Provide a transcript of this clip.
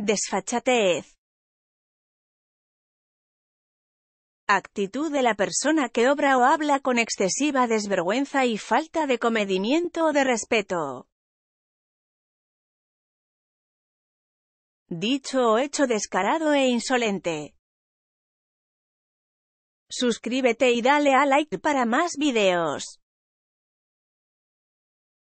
Desfachatez. Actitud de la persona que obra o habla con excesiva desvergüenza y falta de comedimiento o de respeto. Dicho o hecho descarado e insolente. Suscríbete y dale a like para más videos.